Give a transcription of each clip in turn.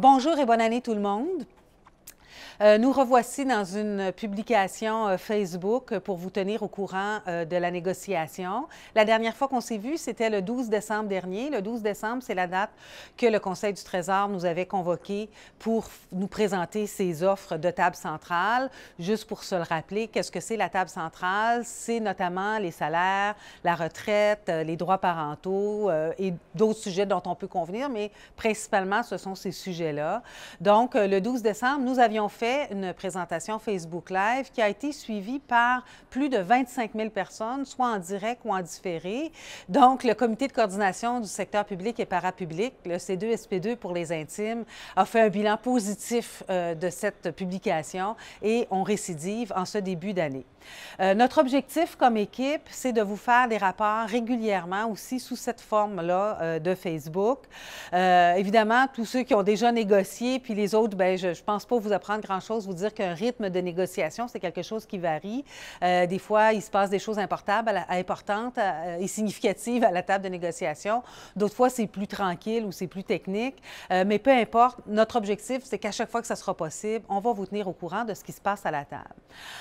Bonjour et bonne année tout le monde. Euh, nous revoici dans une publication euh, Facebook pour vous tenir au courant euh, de la négociation. La dernière fois qu'on s'est vu, c'était le 12 décembre dernier. Le 12 décembre, c'est la date que le Conseil du Trésor nous avait convoqué pour nous présenter ses offres de table centrale. Juste pour se le rappeler, qu'est-ce que c'est la table centrale? C'est notamment les salaires, la retraite, les droits parentaux et d'autres sujets dont on peut convenir, mais principalement, ce sont ces sujets-là. Donc, le 12 décembre, nous avions fait une présentation Facebook Live qui a été suivie par plus de 25 000 personnes, soit en direct ou en différé. Donc, le comité de coordination du secteur public et parapublic, le C2SP2 pour les intimes, a fait un bilan positif euh, de cette publication et on récidive en ce début d'année. Euh, notre objectif comme équipe, c'est de vous faire des rapports régulièrement aussi sous cette forme-là euh, de Facebook. évidemment, tous ceux qui ont déjà négocié, puis les autres, bien, je ne pense pas vous apprendre grand-chose vous dire qu'un rythme de négociation, c'est quelque chose qui varie. Euh, des fois, il se passe des choses importantes, euh, et significatives à la table de négociation. D'autres fois, c'est plus tranquille ou c'est plus technique. Euh, mais peu importe, notre objectif, c'est qu'à chaque fois que ça sera possible, on va vous tenir au courant de ce qui se passe à la table.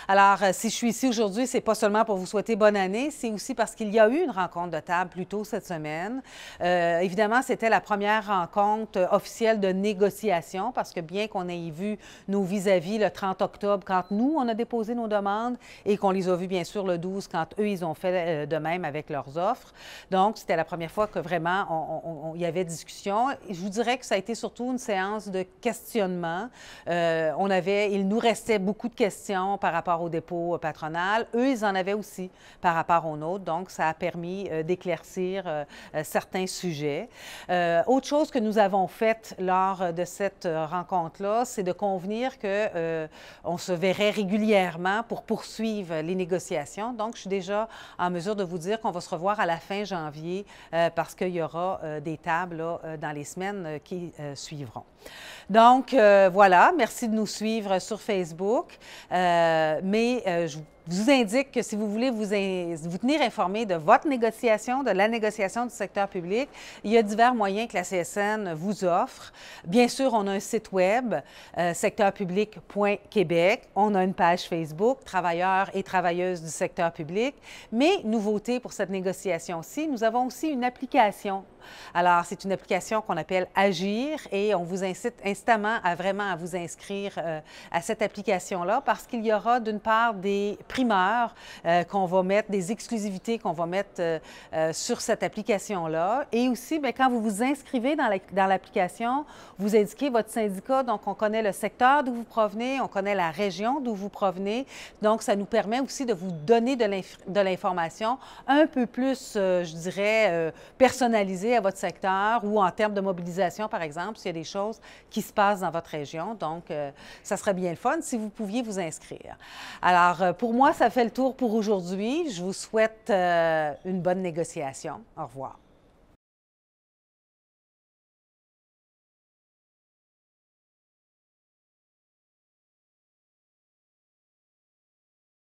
Alors, si je suis ici aujourd'hui, c'est pas seulement pour vous souhaiter bonne année, c'est aussi parce qu'il y a eu une rencontre de table plus tôt cette semaine. évidemment, c'était la première rencontre officielle de négociation parce que bien qu'on ait vu nos vies vis-à-vis le 30 octobre, quand nous, on a déposé nos demandes et qu'on les a vues, bien sûr, le 12, quand eux, ils ont fait euh, de même avec leurs offres. Donc, c'était la première fois que vraiment, il y avait discussion. Je vous dirais que ça a été surtout une séance de questionnement. Euh, on avait, il nous restait beaucoup de questions par rapport au dépôt euh, patronal. Eux, ils en avaient aussi par rapport aux nôtres. Donc, ça a permis d'éclaircir certains sujets. autre chose que nous avons faite lors de cette rencontre-là, c'est de convenir que euh, on se verrait régulièrement pour poursuivre les négociations. Donc, je suis déjà en mesure de vous dire qu'on va se revoir à la fin janvier euh, parce qu'il y aura euh, des tables dans les semaines qui suivront. Donc, voilà. Merci de nous suivre sur Facebook. mais je vous vous indique que si vous voulez vous, tenir informé de votre négociation, de la négociation du secteur public, il y a divers moyens que la CSN vous offre. Bien sûr, on a un site web, euh, secteurpublic.québec. On a une page Facebook, travailleurs et travailleuses du secteur public. Mais nouveauté pour cette négociation-ci, nous avons aussi une application alors, c'est une application qu'on appelle Agir et on vous incite instamment à vraiment à vous inscrire euh, à cette application-là parce qu'il y aura d'une part des primeurs euh, qu'on va mettre, des exclusivités qu'on va mettre euh, sur cette application-là. Et aussi, bien, quand vous vous inscrivez dans l'application, vous indiquez votre syndicat. Donc, on connaît le secteur d'où vous provenez, on connaît la région d'où vous provenez. Donc, ça nous permet aussi de vous donner de l'information un peu plus, je dirais, personnalisée à votre secteur ou en termes de mobilisation, par exemple, s'il y a des choses qui se passent dans votre région. Donc, euh, ça serait bien le fun si vous pouviez vous inscrire. Alors, euh, pour moi, ça fait le tour pour aujourd'hui. Je vous souhaite euh, une bonne négociation. Au revoir.